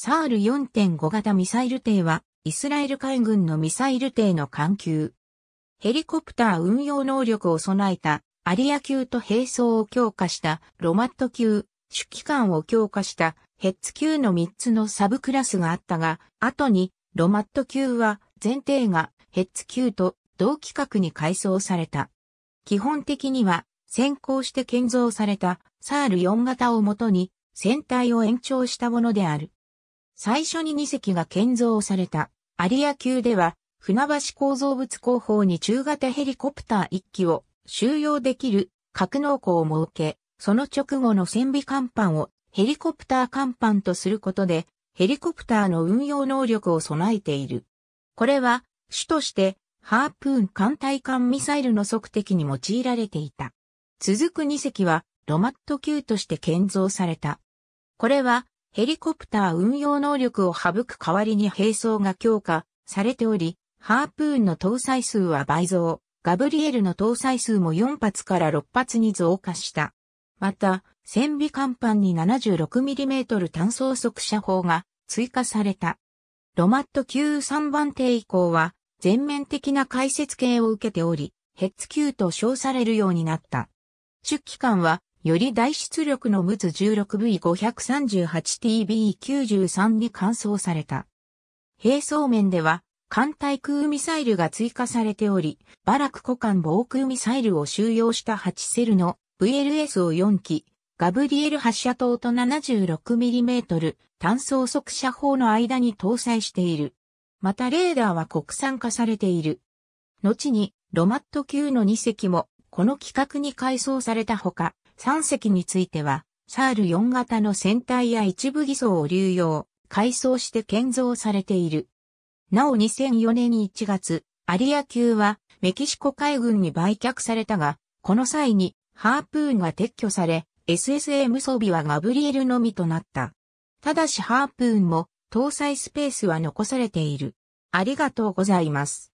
サール4.5型ミサイル艇は、イスラエル海軍のミサイル艇の艦級。ヘリコプター運用能力を備えた、アリア級と並走を強化したロマット級、主機関を強化したヘッツ級の3つのサブクラスがあったが、後にロマット級は前提がヘッツ級と同規格に改装された。基本的には先行して建造されたサール4型をもとに船体を延長したものである。最初に2隻が建造された、有ア級では、船橋構造物工法に中型ヘリコプター1機を収容できる格納庫を設け、その直後の船尾甲板をヘリコプター甲板とすることで、ヘリコプターの運用能力を備えている。これは、主として、ハープーン艦隊艦ミサイルの測定に用いられていた。続く2隻は、ロマット級として建造された。これは、ヘリコプター運用能力を省く代わりに並走が強化されており、ハープーンの搭載数は倍増、ガブリエルの搭載数も4発から6発に増加した。また、戦備甲板に 76mm 単装速射砲が追加された。ロマット級3番艇以降は全面的な解説系を受けており、ヘッツ級と称されるようになった。出機関はより大出力のムツ 16V538TB93 に換装された。並走面では、艦対空ミサイルが追加されており、バラク古艦防空ミサイルを収容した8セルの VLS を4機、ガブリエル発射塔と 76mm 単装速射砲の間に搭載している。またレーダーは国産化されている。後にロマット級の2隻もこの規格に改装されたほか、3隻については、サール4型の船体や一部偽装を流用、改装して建造されている。なお2004年1月、アリア級はメキシコ海軍に売却されたが、この際にハープーンが撤去され、SSM 装備はガブリエルのみとなった。ただしハープーンも搭載スペースは残されている。ありがとうございます。